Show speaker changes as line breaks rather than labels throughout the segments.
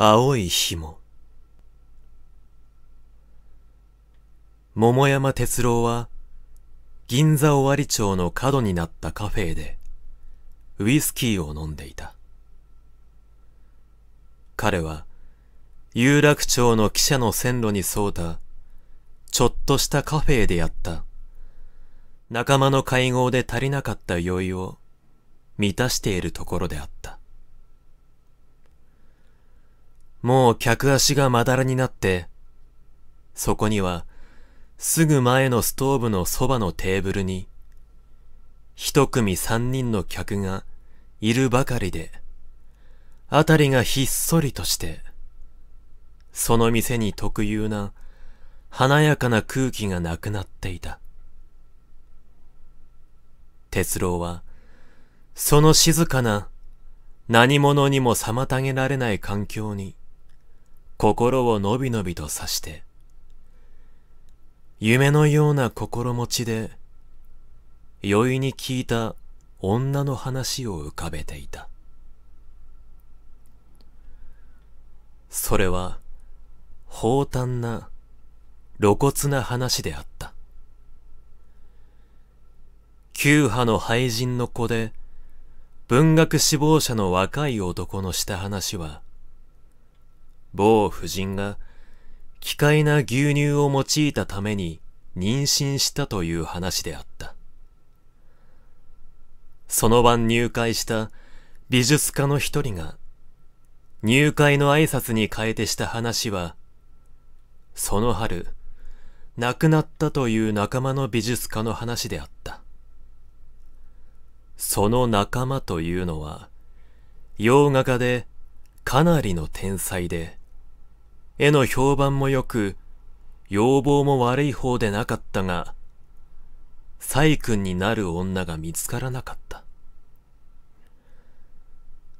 青い紐桃山哲郎は銀座尾張町の角になったカフェでウイスキーを飲んでいた彼は有楽町の汽車の線路に沿うたちょっとしたカフェでやった仲間の会合で足りなかった酔いを満たしているところであったもう客足がまだらになって、そこには、すぐ前のストーブのそばのテーブルに、一組三人の客がいるばかりで、あたりがひっそりとして、その店に特有な華やかな空気がなくなっていた。哲郎は、その静かな何者にも妨げられない環境に、心をのびのびとさして、夢のような心持ちで、酔いに聞いた女の話を浮かべていた。それは、放坦な、露骨な話であった。旧派の廃人の子で、文学志望者の若い男のした話は、某夫人が、機械な牛乳を用いたために妊娠したという話であった。その晩入会した美術家の一人が、入会の挨拶に変えてした話は、その春、亡くなったという仲間の美術家の話であった。その仲間というのは、洋画家でかなりの天才で、絵の評判も良く、要望も悪い方でなかったが、サイ君になる女が見つからなかった。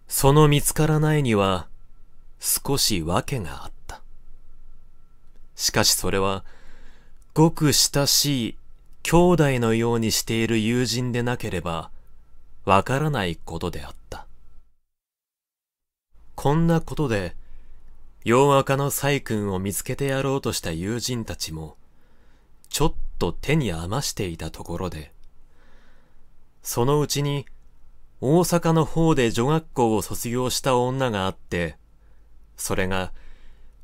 その見つからないには、少し訳があった。しかしそれは、ごく親しい兄弟のようにしている友人でなければ、わからないことであった。こんなことで、洋家の細君を見つけてやろうとした友人たちも、ちょっと手に余していたところで、そのうちに、大阪の方で女学校を卒業した女があって、それが、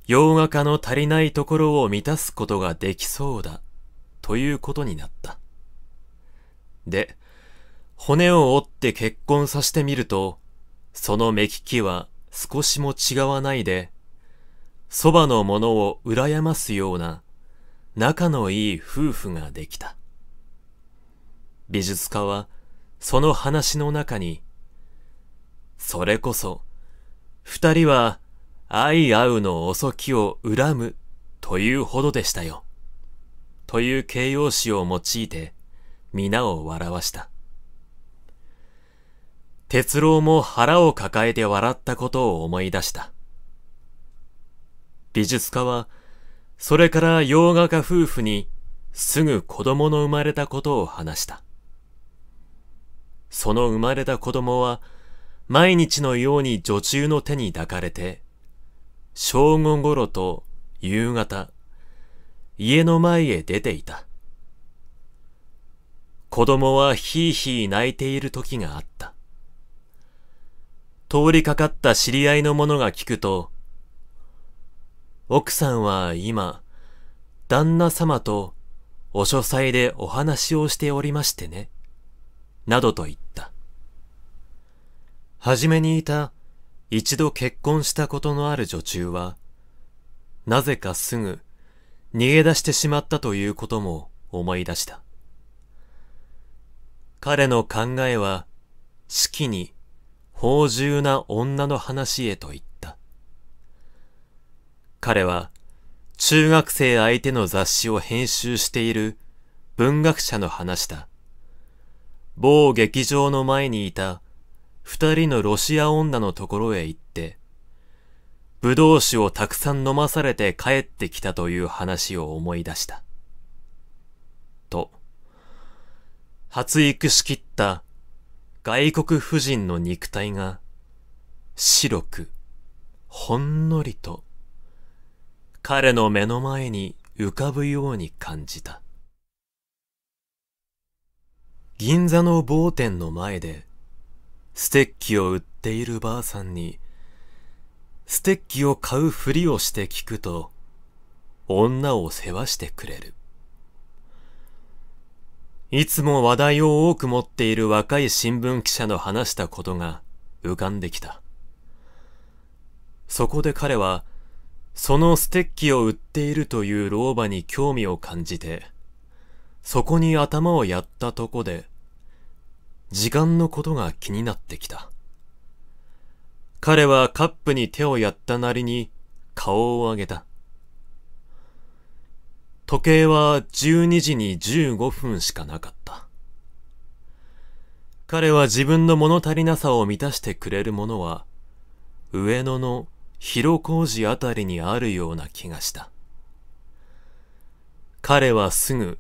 洋画家の足りないところを満たすことができそうだ、ということになった。で、骨を折って結婚させてみると、その目利きは少しも違わないで、そばのものを羨ますような仲のいい夫婦ができた。美術家はその話の中に、それこそ二人は愛合うの遅きを恨むというほどでしたよ。という形容詞を用いて皆を笑わした。哲郎も腹を抱えて笑ったことを思い出した。美術家は、それから洋画家夫婦にすぐ子供の生まれたことを話した。その生まれた子供は、毎日のように女中の手に抱かれて、正午頃と夕方、家の前へ出ていた。子供はひいひい泣いている時があった。通りかかった知り合いの者が聞くと、奥さんは今、旦那様とお書斎でお話をしておりましてね。などと言った。はじめにいた一度結婚したことのある女中は、なぜかすぐ逃げ出してしまったということも思い出した。彼の考えは、式に、芳醇な女の話へと言った。彼は中学生相手の雑誌を編集している文学者の話だ。某劇場の前にいた二人のロシア女のところへ行って、ぶどう酒をたくさん飲まされて帰ってきたという話を思い出した。と、発育しきった外国婦人の肉体が白くほんのりと彼の目の前に浮かぶように感じた。銀座の某店の前で、ステッキを売っているばあさんに、ステッキを買うふりをして聞くと、女を世話してくれる。いつも話題を多く持っている若い新聞記者の話したことが浮かんできた。そこで彼は、そのステッキを売っているという老婆に興味を感じて、そこに頭をやったとこで、時間のことが気になってきた。彼はカップに手をやったなりに顔を上げた。時計は12時に15分しかなかった。彼は自分の物足りなさを満たしてくれるものは、上野の広小路あたりにあるような気がした。彼はすぐ、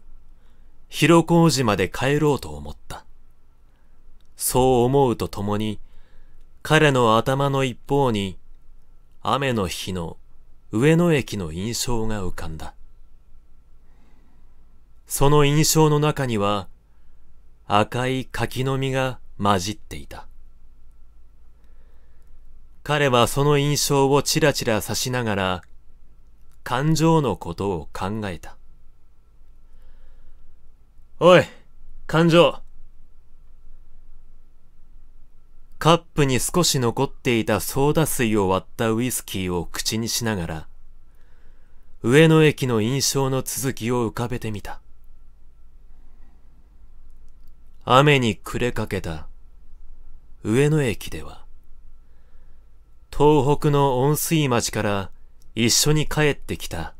広小路まで帰ろうと思った。そう思うとともに、彼の頭の一方に、雨の日の上野駅の印象が浮かんだ。その印象の中には、赤い柿の実が混じっていた。彼はその印象をちらちら指しながら、感情のことを考えた。おい、感情。カップに少し残っていたソーダ水を割ったウイスキーを口にしながら、上野駅の印象の続きを浮かべてみた。雨に暮れかけた上野駅では、東北の温水町から一緒に帰ってきた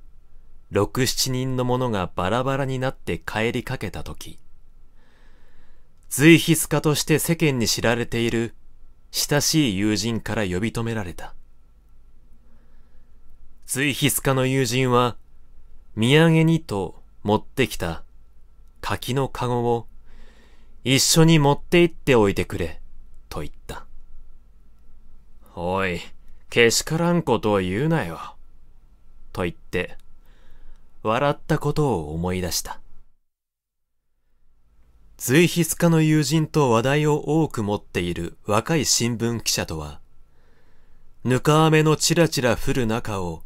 六七人の者がバラバラになって帰りかけた時、随筆家として世間に知られている親しい友人から呼び止められた。随筆家の友人は、土産にと持ってきた柿の籠を一緒に持って行っておいてくれ、と言った。おい、けしからんことを言うなよ。と言って、笑ったことを思い出した。随筆家の友人と話題を多く持っている若い新聞記者とは、ぬか雨のちらちら降る中を、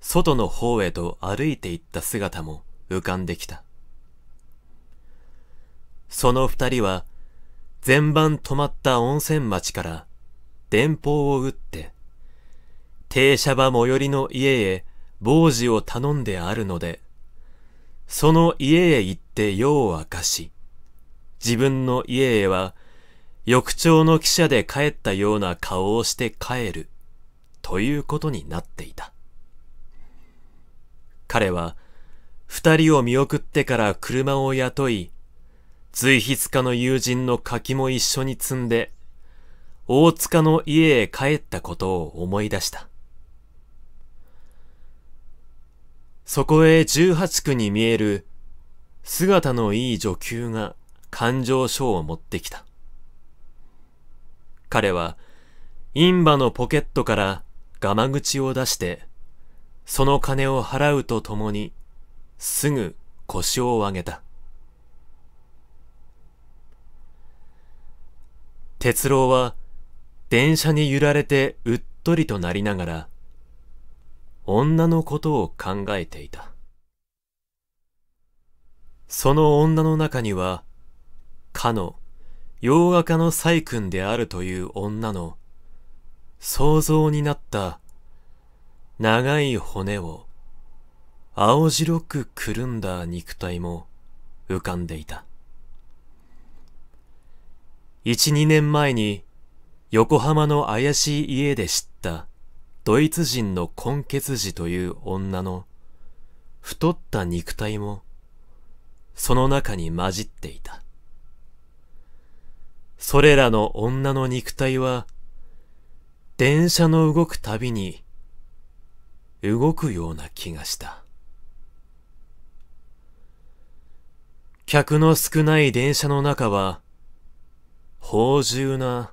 外の方へと歩いていった姿も浮かんできた。その二人は、前番泊まった温泉町から、電報を打って、停車場最寄りの家へ傍事を頼んであるので、その家へ行って用を明かし、自分の家へは、翌朝の汽車で帰ったような顔をして帰る、ということになっていた。彼は、二人を見送ってから車を雇い、随筆家の友人の柿も一緒に積んで大塚の家へ帰ったことを思い出した。そこへ十八区に見える姿のいい女給が感情書を持ってきた。彼は、インバのポケットからガマ口を出して、その金を払うとともに、すぐ腰を上げた。哲郎は、電車に揺られてうっとりとなりながら、女のことを考えていた。その女の中には、かの洋画家の細君であるという女の想像になった長い骨を青白くくるんだ肉体も浮かんでいた。一二年前に横浜の怪しい家で知ったドイツ人の根血児という女の太った肉体もその中に混じっていた。それらの女の肉体は電車の動くたびに動くような気がした。客の少ない電車の中は、芳醇な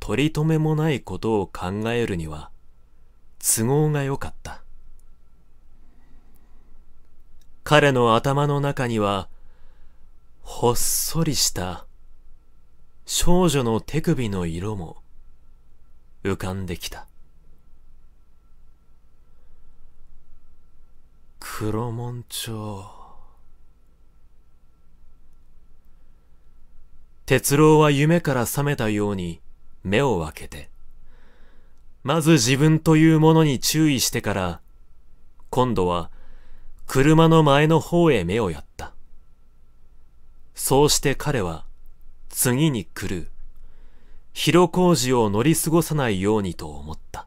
取り留めもないことを考えるには都合が良かった。彼の頭の中には、ほっそりした少女の手首の色も浮かんできた。黒門町。哲郎は夢から覚めたように、目を開けて、まず自分というものに注意してから、今度は車の前の方へ目をやった。そうして彼は次に来る広小路を乗り過ごさないようにと思った。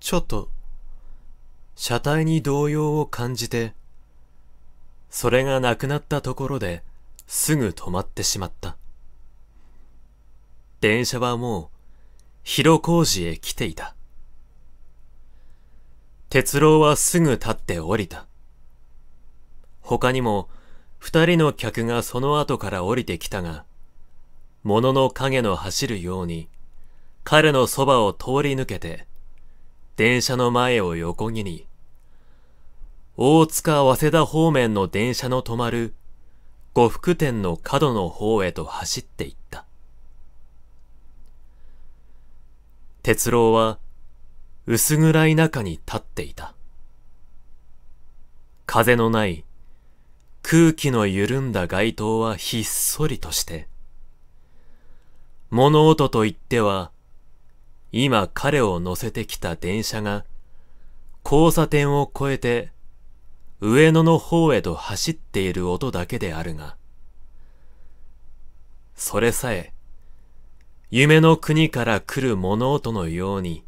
ちょっと、車体に動揺を感じて、それがなくなったところで、すぐ止まってしまった。電車はもう、広小路へ来ていた。鉄郎はすぐ立って降りた。他にも、二人の客がその後から降りてきたが、物の影の走るように、彼のそばを通り抜けて、電車の前を横切り、大塚早稲田方面の電車の止まる呉服店の角の方へと走っていった。鉄郎は薄暗い中に立っていた。風のない空気の緩んだ街灯はひっそりとして、物音といっては、今彼を乗せてきた電車が交差点を越えて上野の方へと走っている音だけであるが、それさえ、夢の国から来る物音のように、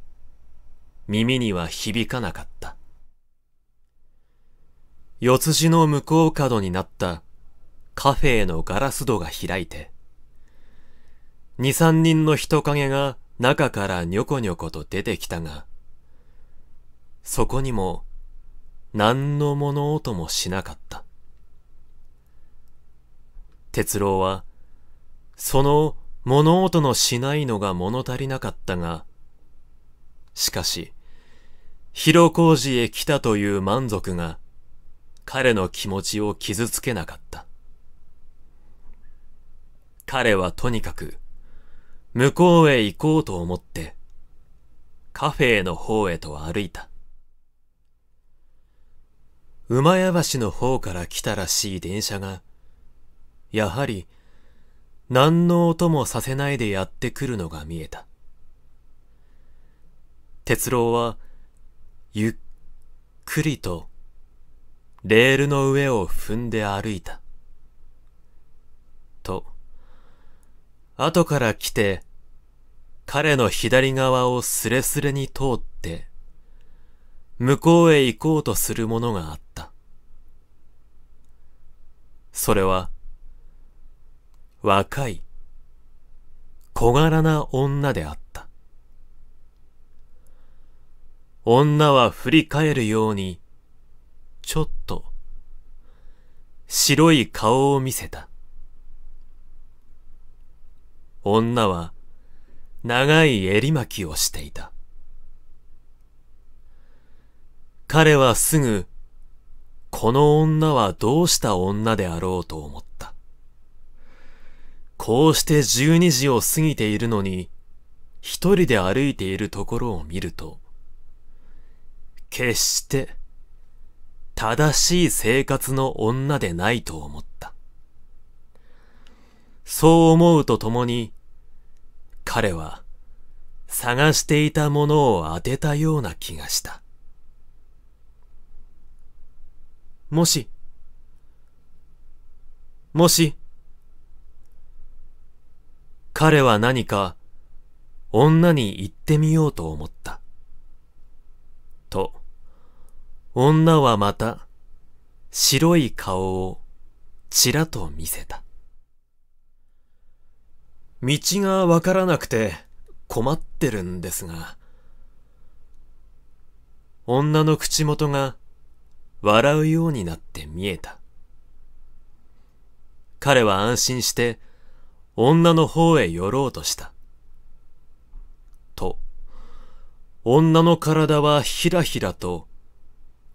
耳には響かなかった。四つ字の向こう角になったカフェへのガラス戸が開いて、二三人の人影が中からニョコニョコと出てきたが、そこにも何の物音もしなかった。哲郎は、その物音のしないのが物足りなかったが、しかし、広小路へ来たという満足が、彼の気持ちを傷つけなかった。彼はとにかく、向こうへ行こうと思って、カフェの方へと歩いた。馬屋橋の方から来たらしい電車が、やはり、何の音もさせないでやってくるのが見えた。鉄郎は、ゆっくりと、レールの上を踏んで歩いた。と、後から来て、彼の左側をスレスレに通って向こうへ行こうとするものがあった。それは、若い、小柄な女であった。女は振り返るように、ちょっと、白い顔を見せた。女は、長い襟巻きをしていた。彼はすぐ、この女はどうした女であろうと思った。こうして12時を過ぎているのに、一人で歩いているところを見ると、決して正しい生活の女でないと思った。そう思うとともに、彼は探していたものを当てたような気がした。もし、もし、彼は何か女に言ってみようと思った。と、女はまた白い顔をちらと見せた。道がわからなくて困ってるんですが、女の口元が笑うようになって見えた。彼は安心して女の方へ寄ろうとした。と、女の体はひらひらと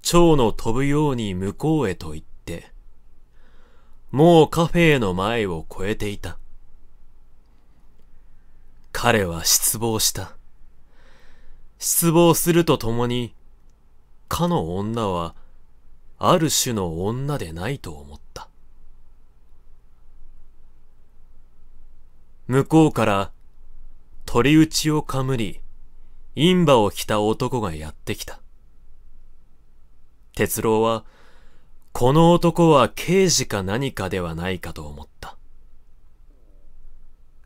蝶の飛ぶように向こうへと行って、もうカフェへの前を越えていた。彼は失望した。失望するとともに、かの女はある種の女でないと思った。向こうから鳥打ちをかむり、陰馬を着た男がやってきた。哲郎は、この男は刑事か何かではないかと思った。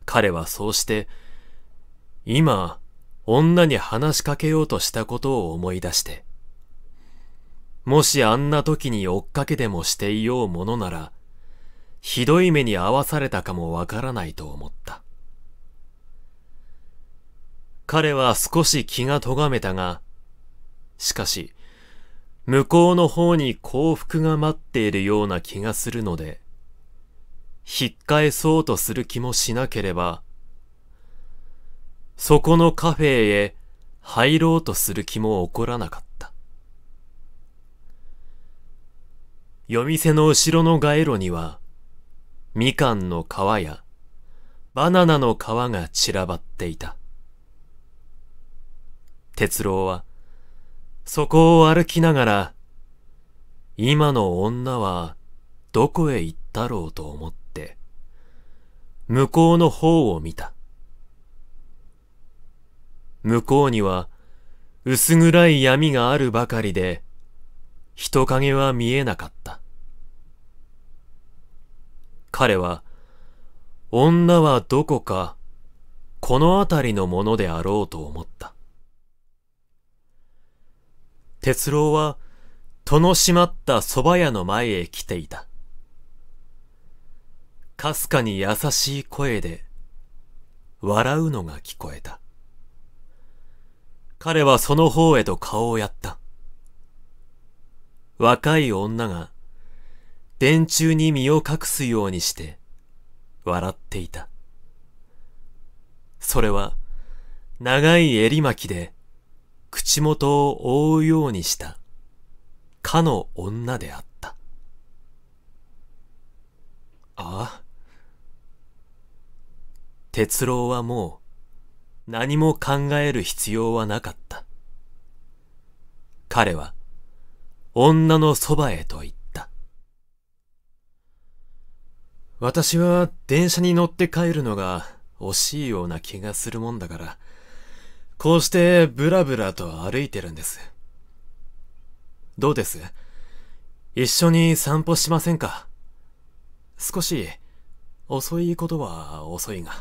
彼はそうして、今、女に話しかけようとしたことを思い出して、もしあんな時に追っかけでもしていようものなら、ひどい目に遭わされたかもわからないと思った。彼は少し気が咎めたが、しかし、向こうの方に幸福が待っているような気がするので、引っ返そうとする気もしなければ、そこのカフェへ入ろうとする気も起こらなかった。夜店の後ろの街路には、みかんの皮やバナナの皮が散らばっていた。鉄郎は、そこを歩きながら、今の女はどこへ行ったろうと思って、向こうの方を見た。向こうには薄暗い闇があるばかりで、人影は見えなかった。彼は、女はどこか、この辺りのものであろうと思った。哲郎は、戸の閉まった蕎麦屋の前へ来ていた。かすかに優しい声で、笑うのが聞こえた。彼はその方へと顔をやった。若い女が、電柱に身を隠すようにして、笑っていた。それは、長い襟巻きで、口元を覆うようにした、かの女であった。ああ。哲郎はもう、何も考える必要はなかった。彼は、女のそばへと行った。私は電車に乗って帰るのが惜しいような気がするもんだから、こうしてブラブラと歩いてるんです。どうです一緒に散歩しませんか少し遅いことは遅いが。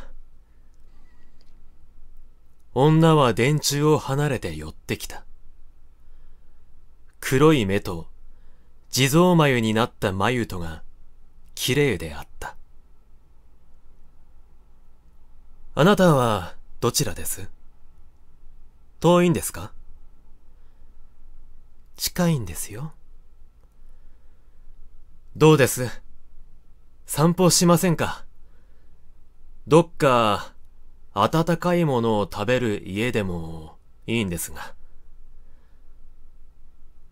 女は電柱を離れて寄ってきた。黒い目と地蔵眉になった眉とが綺麗であった。あなたはどちらです遠いんですか近いんですよ。どうです散歩しませんかどっか暖かいものを食べる家でもいいんですが。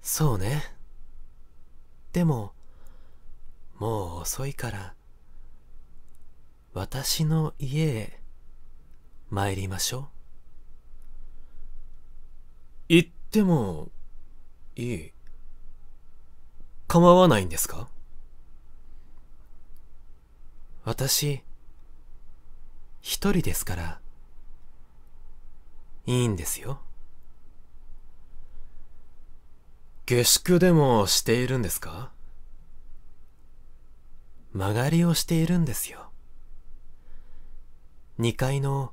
そうねでももう遅いから私の家へ参りましょう行ってもいい構わないんですか私一人ですからいいんですよ。下宿でもしているんですか曲がりをしているんですよ。二階の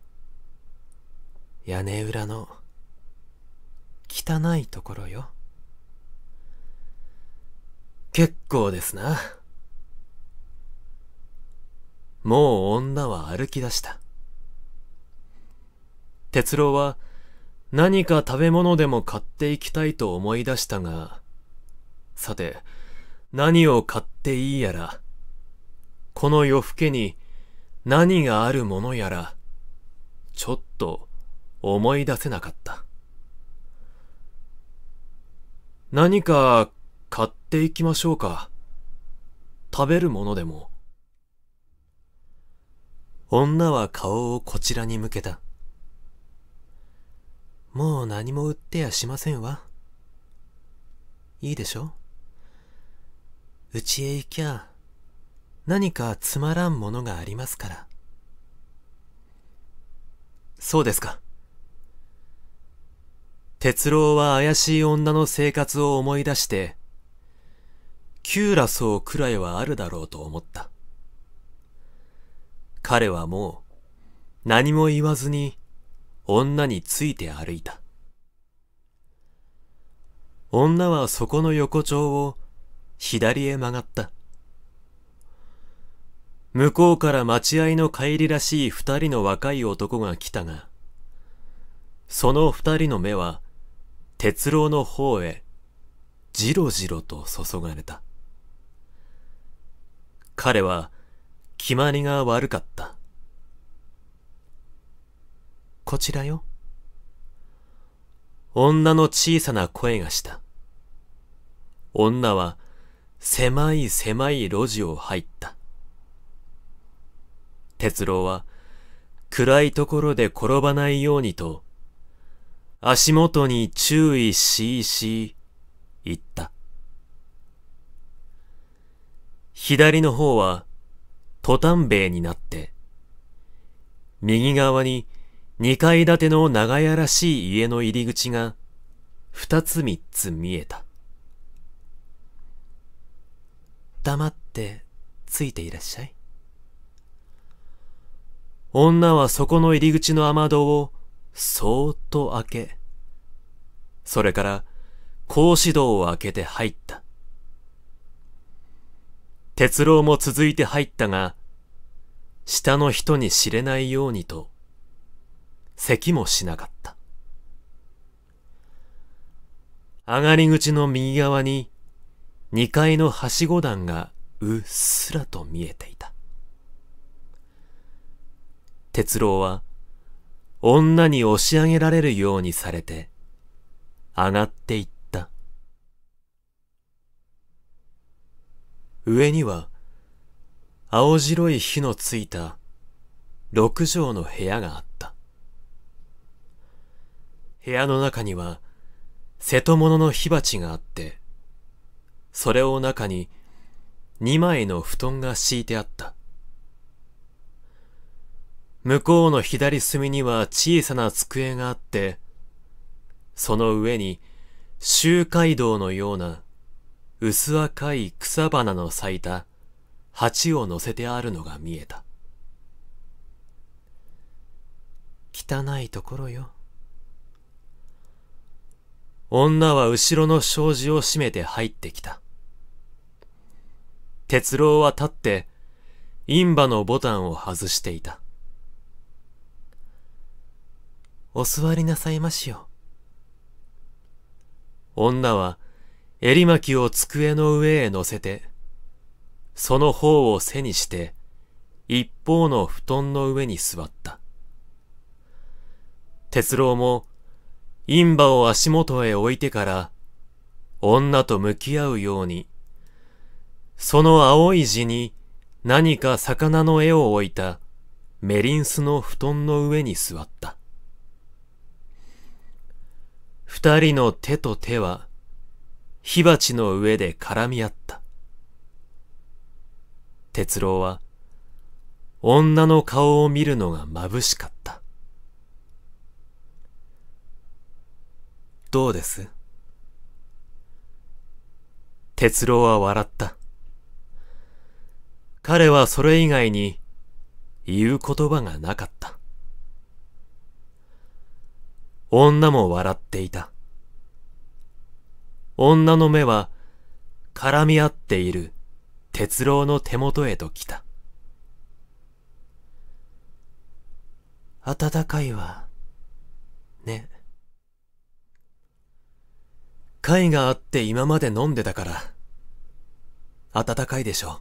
屋根裏の汚いところよ。結構ですな。もう女は歩き出した。哲郎は何か食べ物でも買っていきたいと思い出したが、さて、何を買っていいやら、この夜更けに何があるものやら、ちょっと思い出せなかった。何か買っていきましょうか。食べるものでも。女は顔をこちらに向けた。もう何も売ってやしませんわ。いいでしょうちへ行きゃ、何かつまらんものがありますから。そうですか。哲郎は怪しい女の生活を思い出して、キューラソーくらいはあるだろうと思った。彼はもう何も言わずに女について歩いた。女はそこの横丁を左へ曲がった。向こうから待合の帰りらしい二人の若い男が来たが、その二人の目は、鉄郎の方へ、じろじろと注がれた。彼は、決まりが悪かった。こちらよ。女の小さな声がした。女は狭い狭い路地を入った。哲郎は暗いところで転ばないようにと足元に注意しいし言った。左の方はトタン塀になって右側に二階建ての長屋らしい家の入り口が、二つ三つ見えた。黙ってついていらっしゃい。女はそこの入り口の雨戸をそーっと開け、それから格子戸を開けて入った。鉄郎も続いて入ったが、下の人に知れないようにと、咳もしなかった。上がり口の右側に2階のはしご段がうっすらと見えていた。哲郎は女に押し上げられるようにされて上がっていった。上には青白い火のついた六畳の部屋があった。部屋の中には、瀬戸物の火鉢があって、それを中に二枚の布団が敷いてあった。向こうの左隅には小さな机があって、その上に周回道のような薄赤い草花の咲いた鉢を乗せてあるのが見えた。汚いところよ。女は後ろの障子を閉めて入ってきた。鉄郎は立って、陰馬のボタンを外していた。お座りなさいましよ。女は襟巻きを机の上へ乗せて、その方を背にして、一方の布団の上に座った。鉄郎も陰馬を足元へ置いてから、女と向き合うように、その青い字に何か魚の絵を置いたメリンスの布団の上に座った。二人の手と手は火鉢の上で絡み合った。哲郎は女の顔を見るのが眩しかった。どうです哲郎は笑った。彼はそれ以外に言う言葉がなかった。女も笑っていた。女の目は絡み合っている哲郎の手元へと来た。暖かいわ、ね。会があって今まで飲んでたから、暖かいでしょう。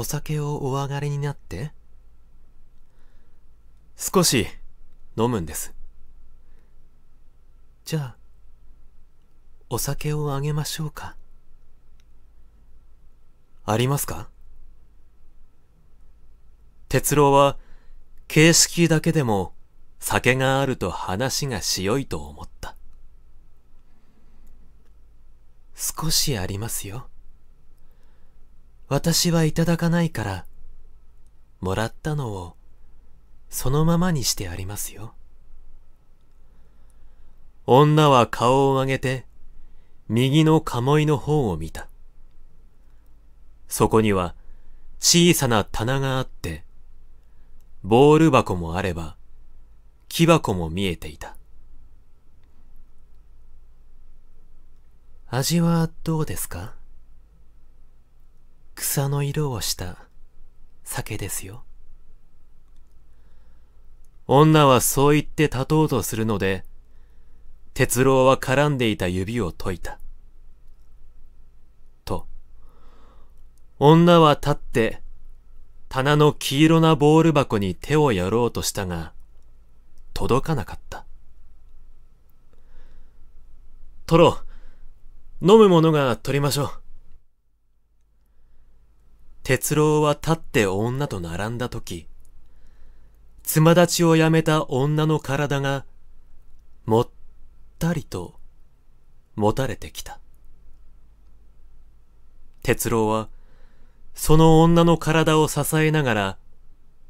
お酒をお上がりになって少し飲むんです。じゃあ、お酒をあげましょうか。ありますか哲郎は、形式だけでも酒があると話がしよいと思った。少しありますよ。私はいただかないから、もらったのをそのままにしてありますよ。女は顔を上げて、右の鴨居の方を見た。そこには小さな棚があって、ボール箱もあれば、木箱も見えていた。味はどうですか草の色をした酒ですよ。女はそう言って立とうとするので、哲郎は絡んでいた指を解いた。と、女は立って、棚の黄色なボール箱に手をやろうとしたが、届かなかった。トロ、飲むものが取りましょう。哲郎は立って女と並んだ時、妻ま立ちをやめた女の体が、もったりと、もたれてきた。哲郎は、その女の体を支えながら、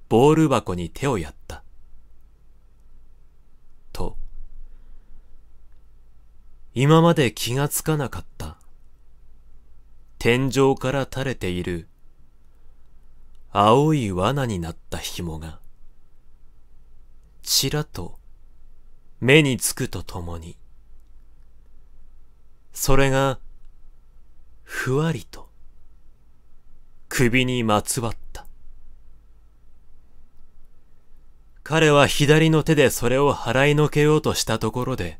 ボール箱に手をやった。今まで気がつかなかった。天井から垂れている青い罠になった紐が、ちらっと目につくとともに、それがふわりと首にまつわった。彼は左の手でそれを払いのけようとしたところで、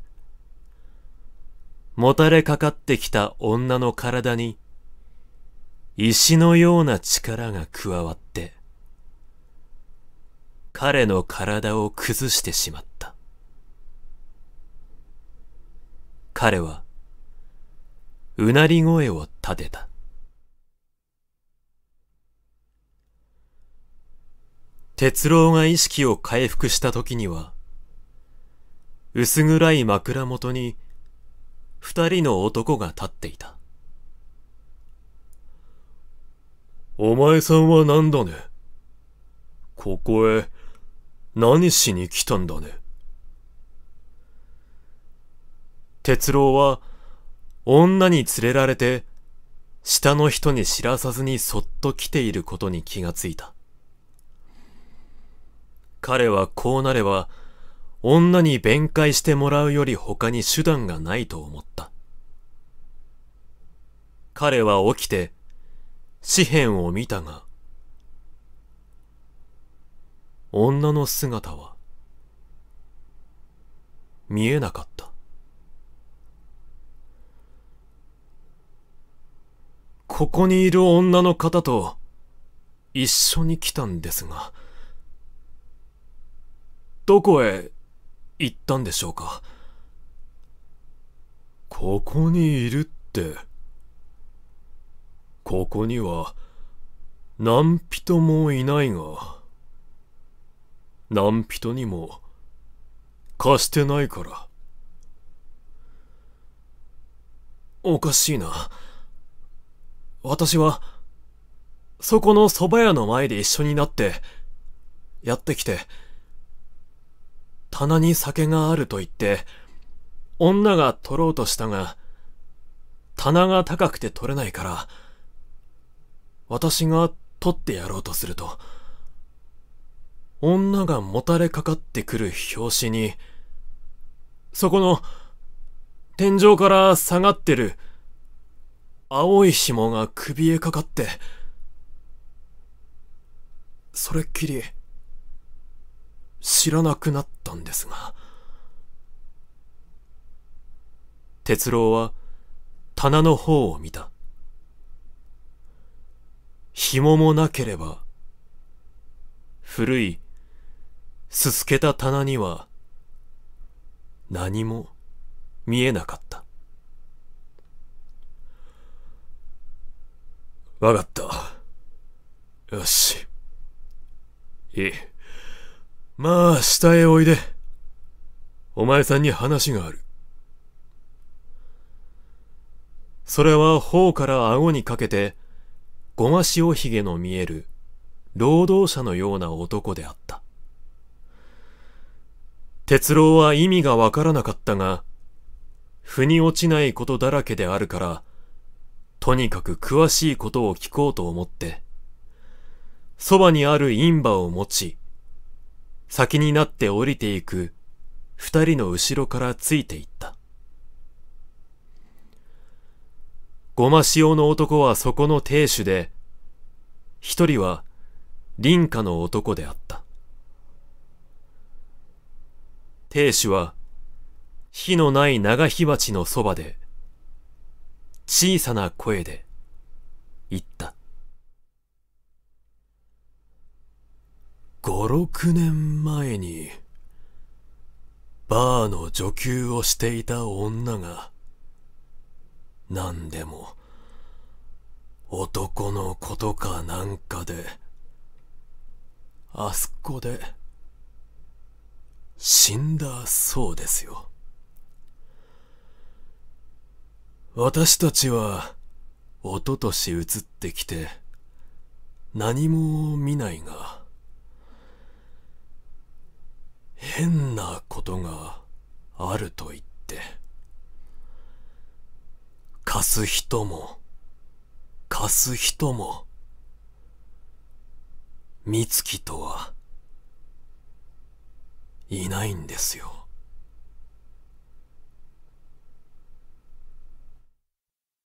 もたれかかってきた女の体に、石のような力が加わって、彼の体を崩してしまった。彼は、うなり声を立てた。鉄郎が意識を回復した時には、薄暗い枕元に二人の男が立っていた。お前さんは何だねここへ何しに来たんだね哲郎は女に連れられて下の人に知らさずにそっと来ていることに気がついた。彼はこうなれば女に弁解してもらうより他に手段がないと思った。彼は起きて、紙幣を見たが、女の姿は、見えなかった。ここにいる女の方と、一緒に来たんですが、どこへ行ったんでしょうかここにいるってここには何人もいないが何人にも貸してないからおかしいな私はそこの蕎麦屋の前で一緒になってやってきて棚に酒があると言って、女が取ろうとしたが、棚が高くて取れないから、私が取ってやろうとすると、女がもたれかかってくる拍子に、そこの、天井から下がってる、青い紐が首へかかって、それっきり、知らなくなったんですが。哲郎は棚の方を見た。紐もなければ、古い、すすけた棚には、何も見えなかった。わかった。よし。いい。まあ、下へおいで。お前さんに話がある。それは頬から顎にかけて、ごま塩ひげの見える、労働者のような男であった。哲郎は意味がわからなかったが、腑に落ちないことだらけであるから、とにかく詳しいことを聞こうと思って、そばにある陰馬を持ち、先になって降りていく二人の後ろからついていった。ごま塩の男はそこの亭主で、一人は林家の男であった。亭主は火のない長火鉢のそばで、小さな声で言った。56年前にバーの女給をしていた女が何でも男のことかなんかであそこで死んだそうですよ私たちはおととし移ってきて何も見ないが変なことがあると言って貸す人も貸す人も美月とはいないんですよ